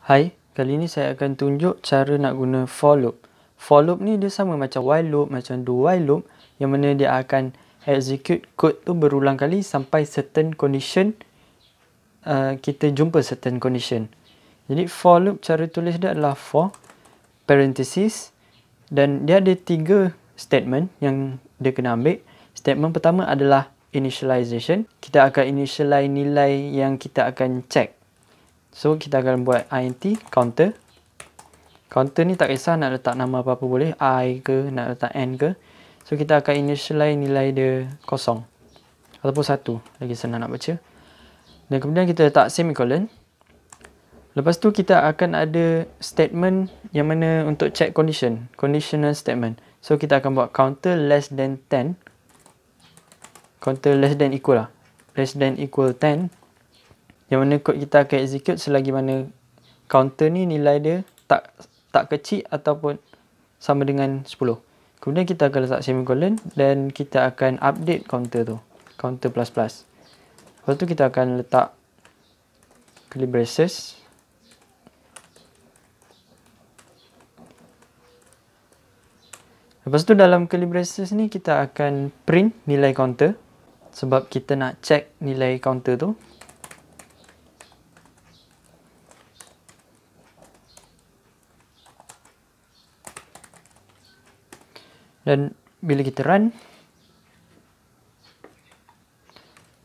Hai, kali ni saya akan tunjuk cara nak guna for loop. For loop ni dia sama macam while loop, macam do while loop yang mana dia akan execute code tu berulang kali sampai certain condition uh, kita jumpa certain condition. Jadi for loop cara tulis dia adalah for parenthesis dan dia ada tiga statement yang dia kena ambil. Statement pertama adalah initialization. Kita akan initialize nilai yang kita akan check. So kita akan buat int counter. Counter ni tak kisah nak letak nama apa-apa boleh. I ke, nak letak n ke. So kita akan initialize nilai dia kosong. Ataupun satu. Lagi senang nak baca. Dan kemudian kita letak semicolon. Lepas tu kita akan ada statement yang mana untuk check condition. Conditional statement. So kita akan buat counter less than 10. Counter less than equal lah. Less than equal 10. Yang mana kod kita akan execute selagi mana counter ni nilai dia tak tak kecil ataupun sama dengan 10. Kemudian kita akan letak semicolon dan kita akan update counter tu. Counter plus plus. Lepas tu kita akan letak curly braces. Lepas tu dalam curly braces ni kita akan print nilai counter. Sebab kita nak check nilai counter tu. dan bila kita run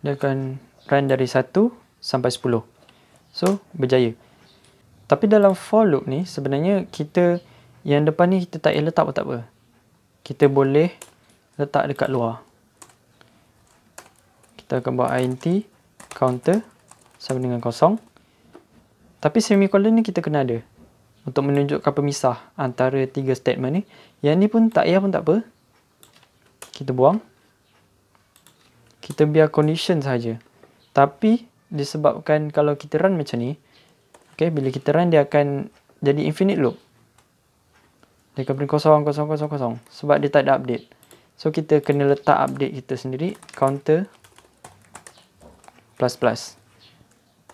dia akan run dari 1 sampai 10 so berjaya tapi dalam for loop ni sebenarnya kita yang depan ni kita tak boleh letak pun tak apa kita boleh letak dekat luar kita akan buat int counter sama dengan kosong tapi semicolon ni kita kena ada untuk menunjukkan pemisah antara tiga statement ni. Yang ni pun tak payah pun tak apa. Kita buang. Kita biar condition saja. Tapi disebabkan kalau kita run macam ni, okay, bila kita run dia akan jadi infinite loop. Dia akan print kosong, kosong, kosong, kosong. Sebab dia tak ada update. So kita kena letak update kita sendiri. Counter plus plus.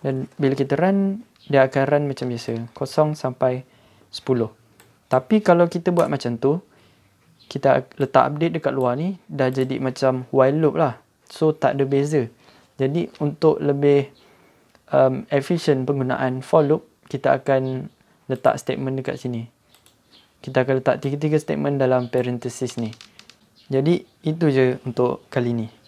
Dan bila kita run, dia akan run macam biasa. Kosong sampai kosong. 10. Tapi kalau kita buat macam tu, kita letak update dekat luar ni, dah jadi macam while loop lah. So, tak ada beza. Jadi, untuk lebih um, efficient penggunaan for loop, kita akan letak statement dekat sini. Kita akan letak tiga-tiga statement dalam parenthesis ni. Jadi, itu je untuk kali ni.